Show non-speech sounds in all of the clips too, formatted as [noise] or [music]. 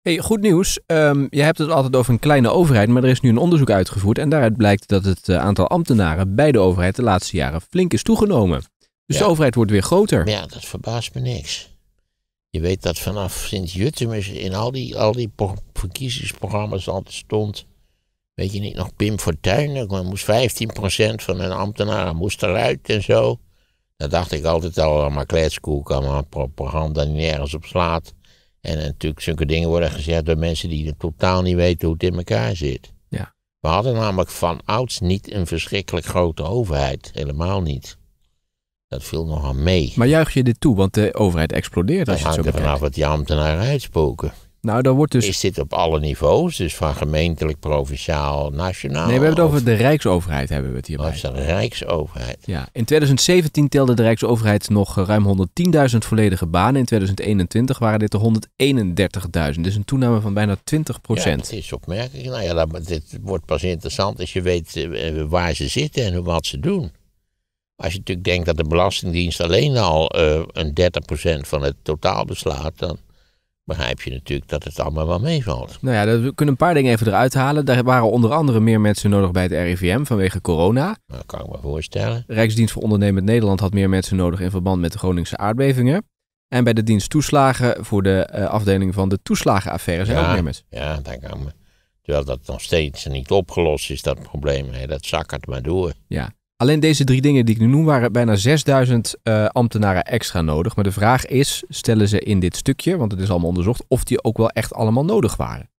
Hey, goed nieuws. Ehm, je hebt het altijd over een kleine overheid, maar er is nu een onderzoek uitgevoerd en daaruit blijkt dat het eh, aantal ambtenaren bij de overheid de laatste jaren flink is toegenomen. Dus de overheid wordt weer groter. Ja, dat verbaast me niks. Je weet dat vanaf sinds Juttemus in al die, al die verkiezingsprogramma's altijd stond, weet je niet nog, Pim Fortuyn, moest 15% van een ambtenaren moest eruit en zo. Dat dacht ik altijd al, oh, maar kletskoek, allemaal propaganda die nergens op slaat. En natuurlijk, zulke dingen worden gezegd door mensen die totaal niet weten hoe het in elkaar zit. Ja. We hadden namelijk van ouds niet een verschrikkelijk grote overheid. Helemaal niet. Dat viel nogal mee. Maar juich je dit toe? Want de overheid explodeert als je het zo bekijkt. Het hangt er vanaf wat die ambtenaren uitspoken. Nou, daar wordt dus... Is dit op alle niveaus? Dus van gemeentelijk, provinciaal, nationaal? Nee, we hebben het over de Rijksoverheid hebben we het hierbij. Oh, dat de Rijksoverheid. Ja, in 2017 telde de Rijksoverheid nog ruim 110.000 volledige banen. In 2021 waren dit er 131.000. Dus een toename van bijna 20 procent. Ja, dat is opmerkelijk. Nou ja, dat, dit wordt pas interessant als je weet eh, eh, waar ze zitten en wat ze doen. Als je natuurlijk denkt dat de Belastingdienst alleen al eh, een 30% van het totaal beslaat, dan begrijp je natuurlijk dat het allemaal wel meevalt. Nou ja, we kunnen een paar dingen even eruit halen. Daar waren onder andere meer mensen nodig bij het RIVM vanwege corona. Dat nou, kan ik me voorstellen. Rijksdienst voor Ondernemend Nederland had meer mensen nodig in verband met de Groningse aardbevingen. En bij de dienst toeslagen voor de eh, afdeling van de toeslagenaffaire zijn ja, ook mensen. Ja, kan me. Terwijl dat nog steeds niet opgelost is, dat probleem. Hè, dat zakkert maar door. Ja. Alleen deze drie dingen die ik nu noem waren bijna 6000 eh, ambtenaren extra nodig. Maar de vraag is, stellen ze in dit stukje, want het is allemaal onderzocht, of die ook wel echt allemaal nodig waren?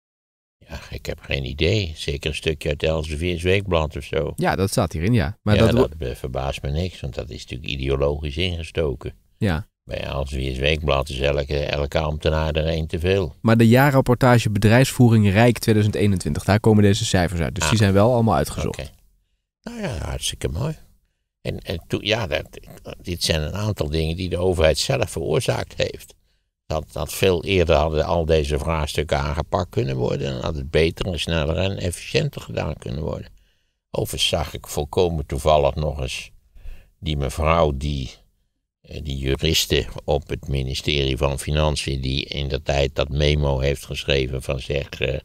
Ja, ik heb geen idee. Zeker een stukje uit Elseviers Weekblad of zo. Ja, dat staat hierin, ja. Maar ja, dat, verbaast me niks, want dat is natuurlijk ideologisch ingestoken. Ja. Bij Elseviers Weekblad is elke, elke ambtenaar er één te veel. Maar de jaarrapportage bedrijfsvoering Rijk 2021, daar komen deze cijfers uit. Dus ah. die zijn wel allemaal uitgezocht. Okay. Nou ja, hartstikke mooi. En, en toen, ja, dat, dit zijn een aantal dingen die de overheid zelf veroorzaakt heeft. Dat, dat veel eerder hadden al deze vraagstukken aangepakt kunnen worden. En had het beter en sneller en efficiënter gedaan kunnen worden. Overigens zag ik volkomen toevallig nog eens die mevrouw die, eh, die juriste op het ministerie van Financiën, die in de tijd dat memo heeft geschreven van zeg, eh,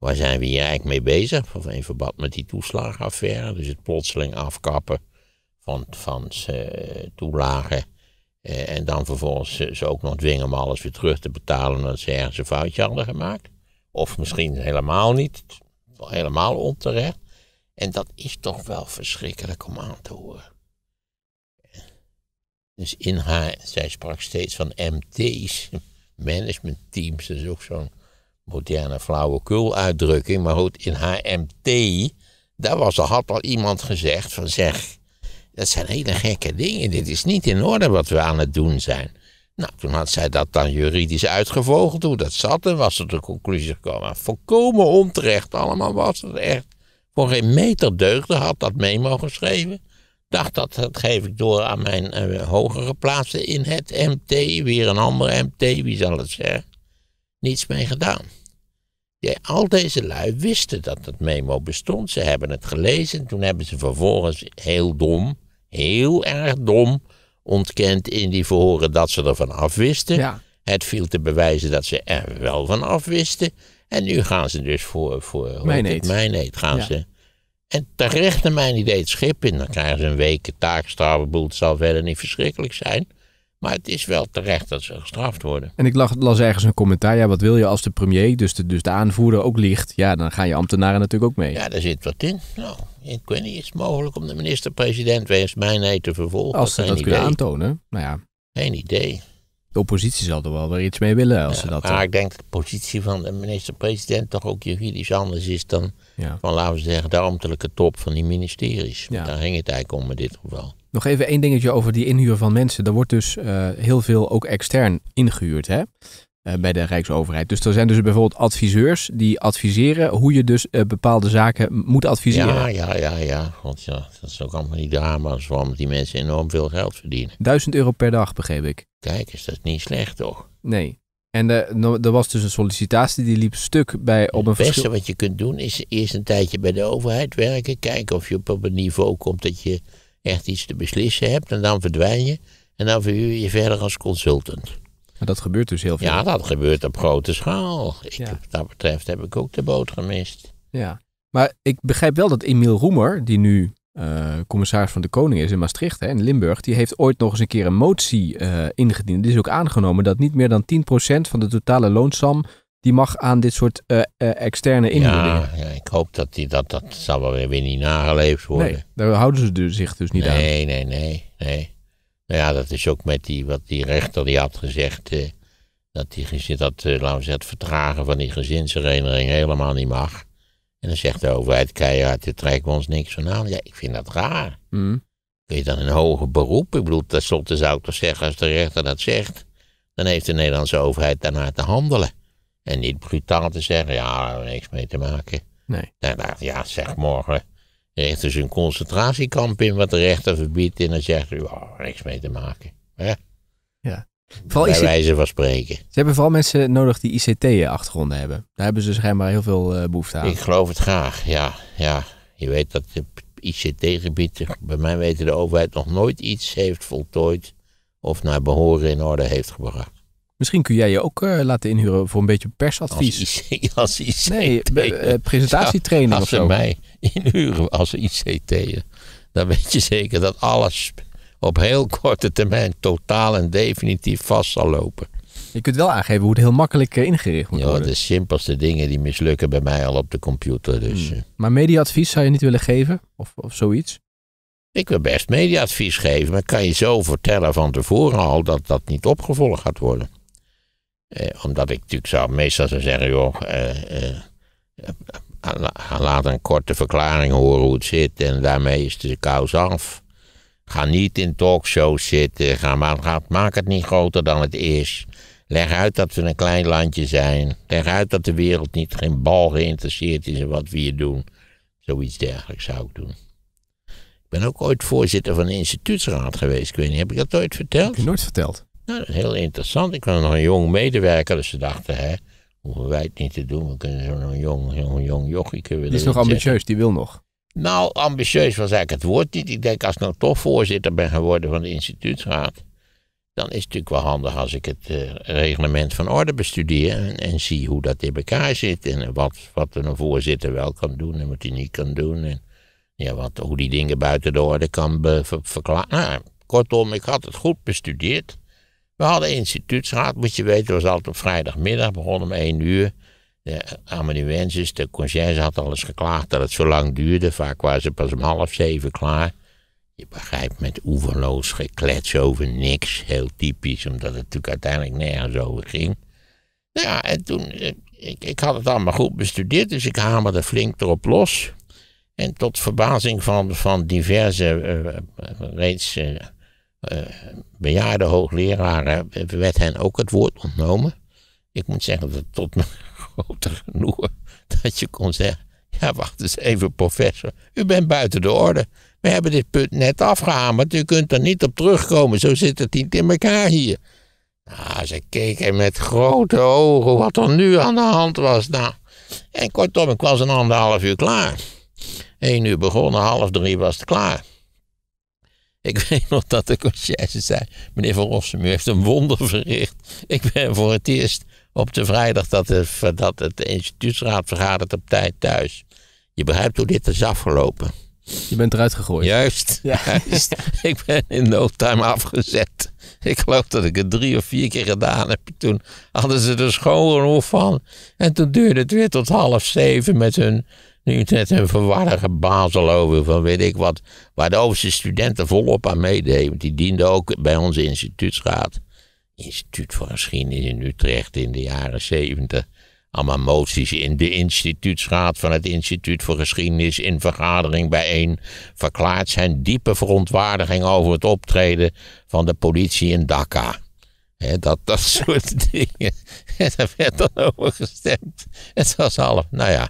Waar zijn we hier eigenlijk mee bezig? Of in verband met die toeslagaffaire, Dus het plotseling afkappen van, van uh, toelagen. Eh, en dan vervolgens ze ook nog dwingen om alles weer terug te betalen omdat ze ergens een foutje hadden gemaakt. Of misschien helemaal niet. Helemaal onterecht. En dat is toch wel verschrikkelijk om aan te horen. Dus in haar, zij sprak steeds van MT's, [laughs] managementteams, dat is ook zo'n moderne flauwekul uitdrukking, maar goed, in HMT, daar was, er had al iemand gezegd van zeg, dat zijn hele gekke dingen, dit is niet in orde wat we aan het doen zijn. Nou, toen had zij dat dan juridisch uitgevogeld, hoe dat zat, en was er de conclusie gekomen, nou, volkomen onterecht allemaal was het echt. Voor geen meter deugde had dat memo geschreven. Dacht dat, dat geef ik door aan mijn uh, hogere plaatsen in het MT, weer een andere MT, wie zal het zeggen niets mee gedaan. Ja, al deze lui wisten dat dat memo bestond. Ze hebben het gelezen. Toen hebben ze vervolgens heel dom, heel erg dom, ontkend in die verhoren dat ze er van afwisten. Ja. Het viel te bewijzen dat ze er wel van afwisten. En nu gaan ze dus voor, voor eet gaan ze. En terecht naar mijn idee het schip in. Dan krijgen ze een week taakstraf. Het zal verder niet verschrikkelijk zijn. Maar het is wel terecht dat ze gestraft worden. En ik las, las ergens een commentaar. Ja, wat wil je als de premier, dus de, dus de aanvoerder, ook ligt? Ja, dan gaan je ambtenaren natuurlijk ook mee. Ja, daar zit wat in. Nou, ik weet niet, is het mogelijk om de minister-president wegens mijnheid te vervolgen? Als ze dat idee. kunnen aantonen, nou ja. Geen idee de oppositie zal er wel weer iets mee willen. Als ja, ze dat maar eh, ik denk dat de positie van de minister-president toch ook juridisch anders is dan ja. van, laten we zeggen, de ambtelijke top van die ministeries. Ja. Daar ging het eigenlijk om in dit geval. Nog even één dingetje over die inhuur van mensen. Er wordt dus eh, heel veel ook extern ingehuurd. Hè? Eh, bij de Rijksoverheid. Dus er zijn dus bijvoorbeeld adviseurs die adviseren hoe je dus eh, bepaalde zaken moet adviseren. Ja, ja, ja, ja. Want ja, dat is ook allemaal die drama's waarom die mensen enorm veel geld verdienen. Duizend euro per dag, begreep ik. Kijk, is dat niet slecht toch? Nee. En eh, er was dus een sollicitatie die liep stuk bij op een Het beste wat je kunt doen is eerst een tijdje bij de overheid werken. Kijken of je op een niveau komt dat je echt iets te beslissen hebt. En dan verdwijn je. En dan verhuur je verder als consultant. Maar dat gebeurt dus heel veel. Ja, dat gebeurt op grote schaal. Ik, Wat dat betreft heb ik ook de boot gemist. Ja, maar ik begrijp wel dat Emiel Roemer, die nu eh, commissaris van de Koning is in Maastricht, hè, in Limburg, die heeft ooit nog eens een keer een motie eh, ingediend. Het is ook aangenomen dat niet meer dan 10% van de totale loonsam die mag aan dit soort eh, externe inhuurdingen. Ja, ik hoop dat die, dat, dat zal wel weer, weer niet nageleefd worden. Nee, daar houden ze dus zich dus niet aan. Nee, nee, nee, nee. Nou ja, dat is ook met die, wat die rechter die had gezegd. Eh, dat, die, dat eh, laten we zeggen, het vertragen van die gezinshereniging helemaal niet mag. En dan zegt de overheid keihard, dit trekken we ons niks van aan. Ja, ik vind dat raar. Mm. Kun je dan een hoger beroep? Ik bedoel, tenslotte zou ik toch zeggen, als de rechter dat zegt, dan heeft de Nederlandse overheid daarnaar te handelen. En niet brutaal te zeggen, ja, daar niks mee te maken. Nee. ja, zeg morgen richten dus een concentratiekamp in wat de rechter verbiedt. En dan zegt u: oh, niks mee te maken. Ja. Vooral Bij wijze van spreken. Ze hebben vooral mensen nodig die ICT-achtergronden hebben. Daar hebben ze dus schijnbaar heel veel eh, behoefte aan. Ik geloof het graag, ja. ja. Je weet dat het ICT-gebied, bij mij weten de overheid, nog nooit iets heeft voltooid of naar behoren in orde heeft gebracht. Misschien kun jij je ook eh, laten inhuren voor een beetje persadvies. Als IC, nee, eh, presentatietraining ja, of zo. Mij, inhuren als ICT'er. Dan weet je zeker dat alles op heel korte termijn totaal en definitief vast zal lopen. Je kunt wel aangeven hoe het heel makkelijk eh, ingericht moet ja, worden. de simpelste dingen die mislukken bij mij al op de computer. Dus. Hmm. Eh. Maar mediaadvies zou je niet willen geven? Of, of zoiets? Ik wil best mediaadvies geven, maar kan je zo vertellen van tevoren al dat dat niet opgevolgd gaat worden. Eh, omdat ik natuurlijk zou meestal zou zeggen, joh, eh, eh, laat een korte verklaring horen hoe het zit en daarmee is de kous af. Ga niet in talkshows zitten, ga maar, maak het niet groter dan het is. Leg uit dat we een klein landje zijn. Leg uit dat de wereld niet geen bal geïnteresseerd is in wat we hier doen. Zoiets dergelijks zou ik doen. Ik ben ook ooit voorzitter van een instituutsraad geweest. Ik weet niet, heb ik dat ooit verteld? Heb je nooit verteld? Nou, dat is heel interessant. Ik was nog een jong medewerker, dus ze dachten, hè, hoeven wij het niet te doen. We kunnen zo'n jong, jong, jong jochie kunnen Die is nog ambitieus, die wil nog. Nou, ambitieus was eigenlijk het woord niet. Ik denk, als ik nou toch voorzitter ben geworden van de instituutsraad, dan is het natuurlijk wel handig als ik het eh, reglement van orde bestudeer en, en, zie hoe dat in elkaar zit en wat, wat een voorzitter wel kan doen en wat hij niet kan doen. En ja, wat, hoe die dingen buiten de orde kan verklaren. Nou, kortom, ik had het goed bestudeerd. We hadden instituutsraad, moet je weten, was altijd op vrijdagmiddag, begon om 1 uur. De amanuensis, de conciërge had al eens geklaagd dat het zo lang duurde. Vaak waren ze pas om half zeven klaar. Je begrijpt, met oeverloos geklets over niks. Heel typisch, omdat het natuurlijk uiteindelijk nergens over ging. Nou ja, en toen, eh, ik, ik had het allemaal goed bestudeerd, dus ik hamerde flink erop los. En tot verbazing van, van diverse, uh, reeds... Eh, bejaarde hoogleraren werd hen ook het woord ontnomen. Ik moet zeggen dat tot mijn [laughs] grote genoegen dat je kon zeggen, ja wacht eens even professor, u bent buiten de orde. We hebben dit punt net afgehamerd, u kunt er niet op terugkomen, zo zit het niet in elkaar hier. Nou, ze keken met grote ogen wat er nu aan de hand was. Nou, en kortom, ik was een anderhalf uur klaar. Eén uur begonnen, half drie was het klaar. Ik [laughs] weet nog dat de conciërge zei: Meneer Van Rossum, u heeft een wonder verricht. Ik ben voor het eerst op de vrijdag dat, de, dat het instituutsraad vergadert op tijd thuis. Je begrijpt hoe dit is afgelopen. Je bent eruit gegooid. Juist. [laughs] juist. ik ben in no time afgezet. Ik geloof dat ik het drie of vier keer gedaan heb. Toen hadden ze er schoonhoofd van. En toen duurde het weer tot half zeven met hun nu is net een verwarrige bazel over van weet ik wat. Waar de overste studenten volop aan meededen. Die diende ook bij onze instituutsraad. Instituut voor Geschiedenis in Utrecht in de jaren zeventig. Allemaal moties in de instituutsraad van het Instituut voor Geschiedenis in vergadering bijeen verklaart zijn diepe verontwaardiging over het optreden van de politie in Dhaka. dat, dat [laughs] soort dingen. En [laughs] daar werd dan over gestemd. Het was half, nou ja.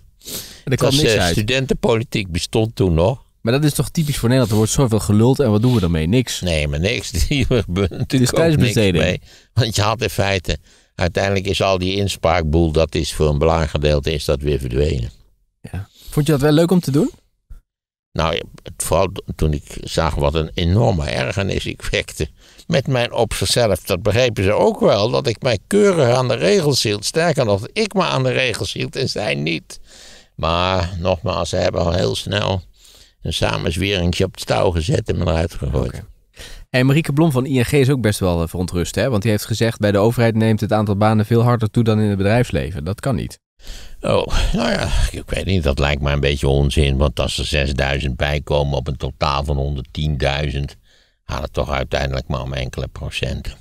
En eh, Studentenpolitiek bestond toen nog. Maar dat is toch typisch voor Nederland? Er wordt zoveel geluld en wat doen we daarmee? Niks. Nee, maar niks. Hier [laughs] is natuurlijk mee. Want je had in feite... Uiteindelijk is al die inspraakboel, dat is voor een belangrijk gedeelte, is dat weer verdwenen. Ja. Vond je dat wel leuk om te doen? Nou, vooral toen ik zag wat een enorme ergernis ik wekte met mijn op zichzelf. Dat begrepen ze ook wel, dat ik mij keurig aan de regels hield. Sterker nog, ik me aan de regels hield en zij niet. Maar nogmaals, ze hebben al heel snel een samenzweringje op het stouw gezet en me eruit gegooid. En Marieke Blom van ING is ook best wel eh, verontrust, hè? Want die heeft gezegd: bij de overheid neemt het aantal banen veel harder toe dan in het bedrijfsleven. Dat kan niet. Oh, nou ja, ik weet niet, dat lijkt mij een beetje onzin. Want als er 6000 bijkomen op een totaal van 110.000, gaat het toch uiteindelijk maar om enkele procenten.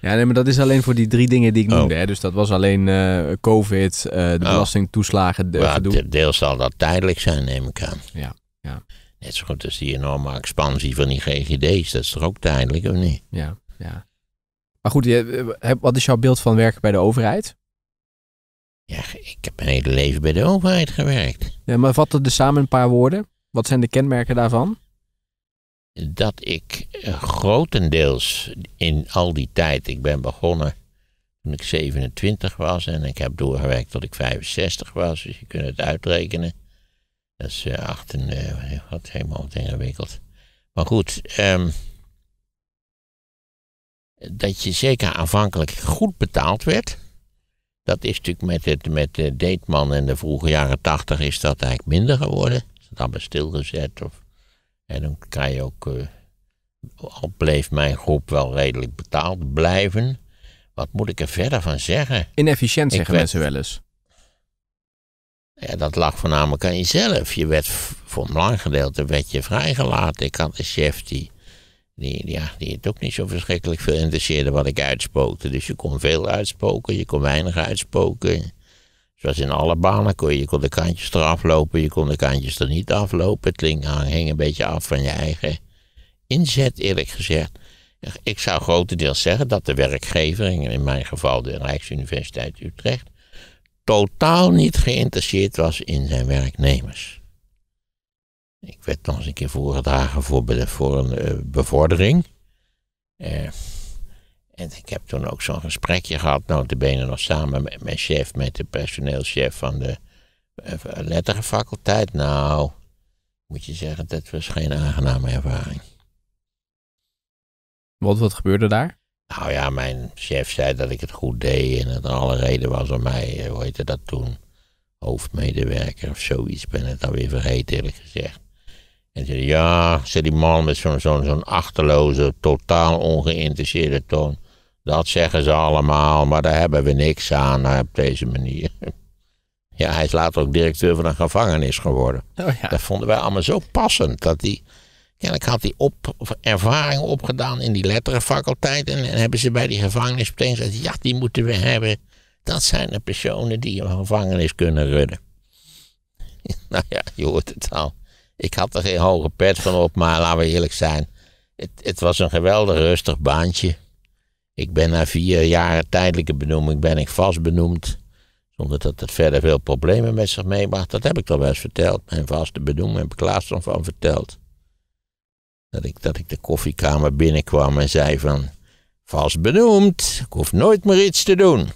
Ja, nee, maar dat is alleen voor die drie dingen die ik oh. noemde. Hè? Dus dat was alleen eh, COVID, uh, de oh. belastingtoeslagen. De, ja, zal dat tijdelijk zijn, neem ik aan. Ja, ja. Net zo goed als die enorme expansie van die GGD's. Dat is toch ook tijdelijk, of niet? Ja, ja. Maar goed, eh, wat is jouw beeld van werken bij de overheid? Ja, ik heb mijn hele leven bij de overheid gewerkt. Ja, maar vat het samen een paar woorden? Wat zijn de kenmerken daarvan? dat ik eh, grotendeels in al die tijd, ik ben begonnen toen ik 27 was en ik heb doorgewerkt tot ik 65 was, dus je kunt het uitrekenen. Dat is uh, acht en, eh, wat helemaal ingewikkeld. Maar goed, ehm, dat je zeker aanvankelijk goed betaald werd. Dat is natuurlijk met, het, met de Deetman in de vroege jaren 80 is dat eigenlijk minder geworden. Is dat allemaal stilgezet of en dan kan je ook, eh, al bleef mijn groep wel redelijk betaald blijven. Wat moet ik er verder van zeggen? Inefficiënt zeggen werd, mensen wel eens. Ja, dat lag voornamelijk aan jezelf. Je werd voor een lang gedeelte werd je vrijgelaten. Ik had een chef die, die, ja, die het ook niet zo verschrikkelijk veel interesseerde wat ik uitspookte. Dus je kon veel uitspoken, je kon weinig uitspoken. Zoals in alle banen kon je, kon de kantjes eraf lopen, je kon de kantjes er niet aflopen. Het hing een beetje af van je eigen inzet, eerlijk gezegd. Ik zou grotendeels zeggen dat de werkgever, in mijn geval de Rijksuniversiteit Utrecht, totaal niet geïnteresseerd was in zijn werknemers. Ik werd nog eens een keer voorgedragen voor een eh, bevordering ik heb toen ook zo'n gesprekje gehad, nou, benen nog samen met mijn chef, met de personeelschef eh, van de letterenfaculteit. Nou, moet je zeggen, dat was geen aangename ervaring. Wat, wat gebeurde daar? Nou ja, mijn chef zei dat ik het goed deed en dat er alle reden was om mij, eh, hoe heette dat toen, hoofdmedewerker of zoiets, ben het alweer vergeten eerlijk gezegd. En zei, ja, zei die man met zo'n zo'n zo'n achterloze, totaal ongeïnteresseerde toon. Dat zeggen ze allemaal, maar daar hebben we niks aan eh, op deze manier. [laughs] Ja, hij is later ook directeur van een gevangenis geworden. Oh ja. Dat vonden wij allemaal zo passend. Dat hij, kennelijk had hij op, ervaring opgedaan in die letterenfaculteit. En, en hebben ze bij die gevangenis meteen gezegd, ja, die moeten we hebben. Dat zijn de personen die een gevangenis kunnen runnen. [laughs] nou ja, je hoort het al. Ik had er geen hoge pet van op, maar laten we eerlijk zijn. Het, het was een geweldig rustig baantje. Ik ben na vier jaren tijdelijke benoeming ben ik vast benoemd. Zonder dat het verder veel problemen met zich meebracht. Dat heb ik toch wel eens verteld. Mijn vaste benoeming heb ik laatst nog van verteld. Dat ik, dat ik de koffiekamer binnenkwam en zei van... Vast benoemd, ik hoef nooit meer iets te doen. [laughs]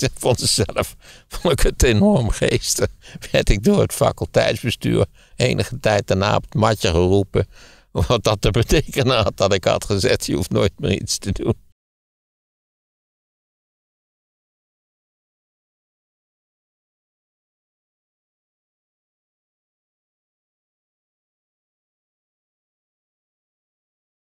Dat vond ze zelf, vond ik het enorm geestig. Werd ik door het faculteitsbestuur enige tijd daarna op het matje geroepen. Wat dat te betekenen had dat ik had gezet, je hoeft nooit meer iets te doen.